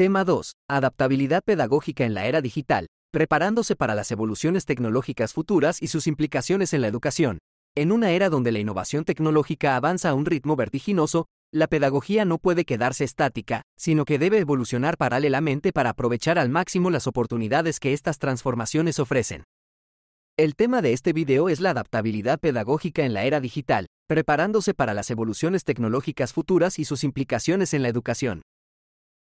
Tema 2. Adaptabilidad pedagógica en la era digital, preparándose para las evoluciones tecnológicas futuras y sus implicaciones en la educación. En una era donde la innovación tecnológica avanza a un ritmo vertiginoso, la pedagogía no puede quedarse estática, sino que debe evolucionar paralelamente para aprovechar al máximo las oportunidades que estas transformaciones ofrecen. El tema de este video es la adaptabilidad pedagógica en la era digital, preparándose para las evoluciones tecnológicas futuras y sus implicaciones en la educación.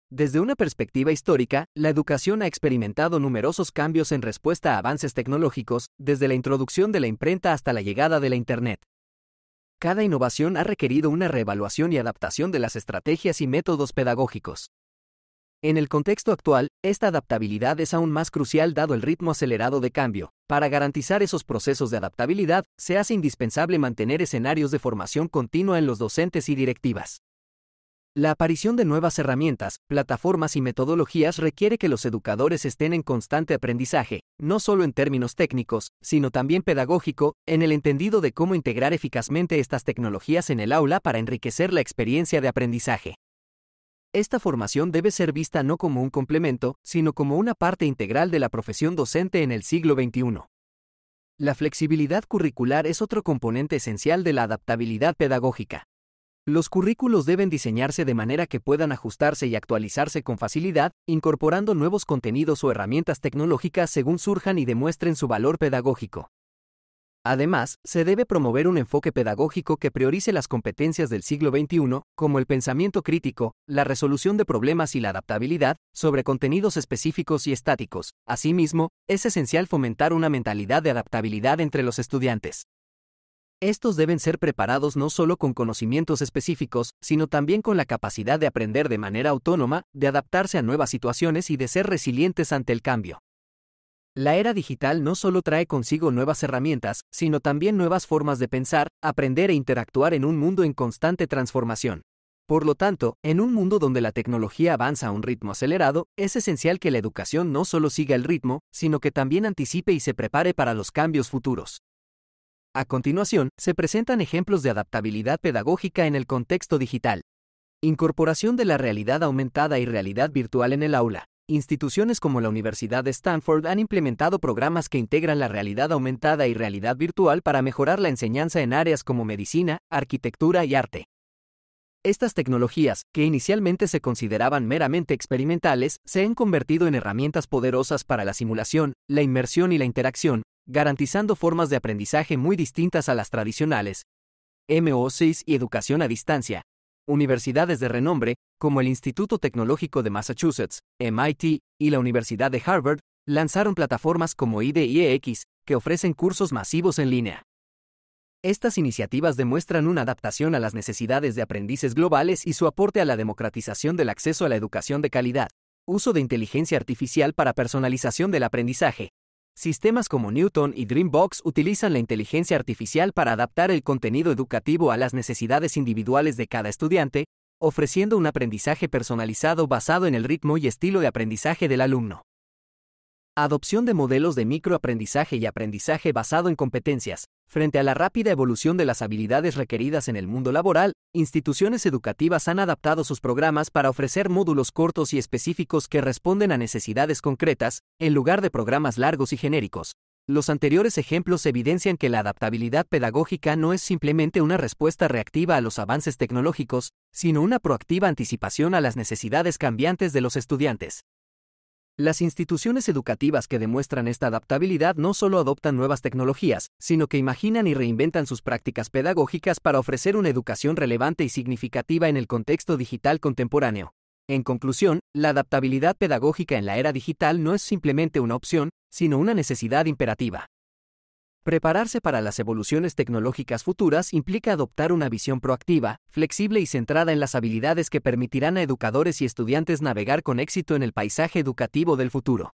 Desde una perspectiva histórica, la educación ha experimentado numerosos cambios en respuesta a avances tecnológicos, desde la introducción de la imprenta hasta la llegada de la Internet. Cada innovación ha requerido una reevaluación y adaptación de las estrategias y métodos pedagógicos. En el contexto actual, esta adaptabilidad es aún más crucial dado el ritmo acelerado de cambio. Para garantizar esos procesos de adaptabilidad, se hace indispensable mantener escenarios de formación continua en los docentes y directivas. La aparición de nuevas herramientas, plataformas y metodologías requiere que los educadores estén en constante aprendizaje, no solo en términos técnicos, sino también pedagógico, en el entendido de cómo integrar eficazmente estas tecnologías en el aula para enriquecer la experiencia de aprendizaje. Esta formación debe ser vista no como un complemento, sino como una parte integral de la profesión docente en el siglo XXI. La flexibilidad curricular es otro componente esencial de la adaptabilidad pedagógica. Los currículos deben diseñarse de manera que puedan ajustarse y actualizarse con facilidad, incorporando nuevos contenidos o herramientas tecnológicas según surjan y demuestren su valor pedagógico. Además, se debe promover un enfoque pedagógico que priorice las competencias del siglo XXI, como el pensamiento crítico, la resolución de problemas y la adaptabilidad, sobre contenidos específicos y estáticos. Asimismo, es esencial fomentar una mentalidad de adaptabilidad entre los estudiantes. Estos deben ser preparados no solo con conocimientos específicos, sino también con la capacidad de aprender de manera autónoma, de adaptarse a nuevas situaciones y de ser resilientes ante el cambio. La era digital no solo trae consigo nuevas herramientas, sino también nuevas formas de pensar, aprender e interactuar en un mundo en constante transformación. Por lo tanto, en un mundo donde la tecnología avanza a un ritmo acelerado, es esencial que la educación no solo siga el ritmo, sino que también anticipe y se prepare para los cambios futuros. A continuación, se presentan ejemplos de adaptabilidad pedagógica en el contexto digital. Incorporación de la realidad aumentada y realidad virtual en el aula. Instituciones como la Universidad de Stanford han implementado programas que integran la realidad aumentada y realidad virtual para mejorar la enseñanza en áreas como medicina, arquitectura y arte. Estas tecnologías, que inicialmente se consideraban meramente experimentales, se han convertido en herramientas poderosas para la simulación, la inmersión y la interacción, garantizando formas de aprendizaje muy distintas a las tradicionales. mo y Educación a Distancia. Universidades de renombre, como el Instituto Tecnológico de Massachusetts, MIT, y la Universidad de Harvard, lanzaron plataformas como IDEX, que ofrecen cursos masivos en línea. Estas iniciativas demuestran una adaptación a las necesidades de aprendices globales y su aporte a la democratización del acceso a la educación de calidad, uso de inteligencia artificial para personalización del aprendizaje, Sistemas como Newton y Dreambox utilizan la inteligencia artificial para adaptar el contenido educativo a las necesidades individuales de cada estudiante, ofreciendo un aprendizaje personalizado basado en el ritmo y estilo de aprendizaje del alumno. Adopción de modelos de microaprendizaje y aprendizaje basado en competencias. Frente a la rápida evolución de las habilidades requeridas en el mundo laboral, instituciones educativas han adaptado sus programas para ofrecer módulos cortos y específicos que responden a necesidades concretas, en lugar de programas largos y genéricos. Los anteriores ejemplos evidencian que la adaptabilidad pedagógica no es simplemente una respuesta reactiva a los avances tecnológicos, sino una proactiva anticipación a las necesidades cambiantes de los estudiantes. Las instituciones educativas que demuestran esta adaptabilidad no solo adoptan nuevas tecnologías, sino que imaginan y reinventan sus prácticas pedagógicas para ofrecer una educación relevante y significativa en el contexto digital contemporáneo. En conclusión, la adaptabilidad pedagógica en la era digital no es simplemente una opción, sino una necesidad imperativa. Prepararse para las evoluciones tecnológicas futuras implica adoptar una visión proactiva, flexible y centrada en las habilidades que permitirán a educadores y estudiantes navegar con éxito en el paisaje educativo del futuro.